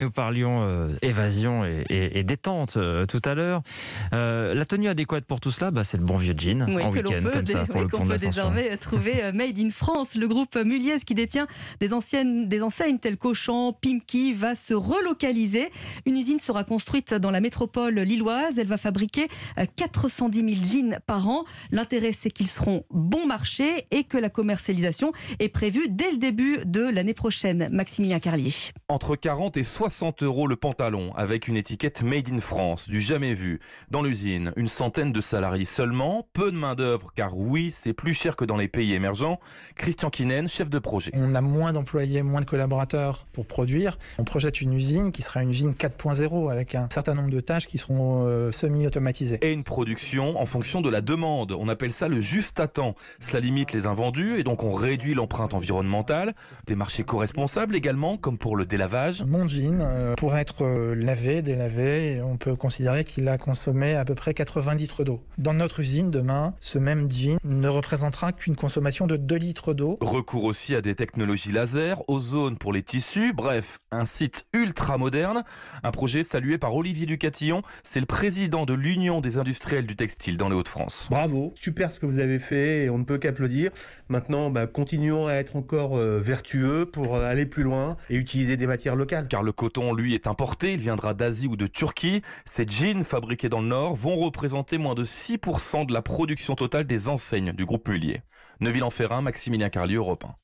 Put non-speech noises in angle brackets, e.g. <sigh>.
Nous parlions euh, évasion et, détente euh, tout à l'heure. Euh, la tenue adéquate pour tout cela, bah, c'est le bon vieux jean oui, en pour qu'on peut désormais <laughs> trouver Made in France. Le groupe Muliez, qui détient des, anciennes, des enseignes telles qu'Auchan, Pimki, va se relocaliser. Une usine sera construite dans la métropole lilloise. Elle va fabriquer 410 000 jeans par an. L'intérêt, c'est qu'ils seront bon marché et que la commercialisation est prévue dès le début de l'année prochaine. Maximilien Carlier. Entre 40 et 60 60 euros le pantalon avec une étiquette Made in France, du jamais vu. Dans l'usine, une centaine de salariés seulement, peu de main-d'œuvre, car oui, c'est plus cher que dans les pays émergents. Christian Kinen, chef de projet. On a moins d'employés, moins de collaborateurs pour produire. On projette une usine qui sera une usine 4.0 avec un certain nombre de tâches qui seront euh, semi-automatisées. Et une production en fonction de la demande. On appelle ça le juste à temps. Cela limite les invendus et donc on réduit l'empreinte environnementale. Des marchés co-responsables également, comme pour le délavage. Mon jean, euh, pour être euh, lavé, délavé. On peut considérer qu'il a consommé à peu près 80 litres d'eau. Dans notre usine, demain, ce même jean ne représentera qu'une consommation de 2 litres d'eau. Recours aussi à des technologies laser, ozone pour les tissus, bref, un site ultra moderne. Un projet salué par Olivier Ducatillon, c'est le président de l'Union des industriels du textile dans les Hauts-de-France. Bravo, super ce que vous avez fait on ne peut qu'applaudir. Maintenant, bah, continuons à être encore euh, vertueux pour aller plus loin et utiliser des matières locales. Car le coton, lui, est importé, il viendra d'Asie ou de Turquie. Ces jeans fabriqués dans le Nord vont représenter moins de 6% de la production totale des enseignes du groupe Mullier. Neuville-en-Ferrin, Maximilien Carlier, Europe 1.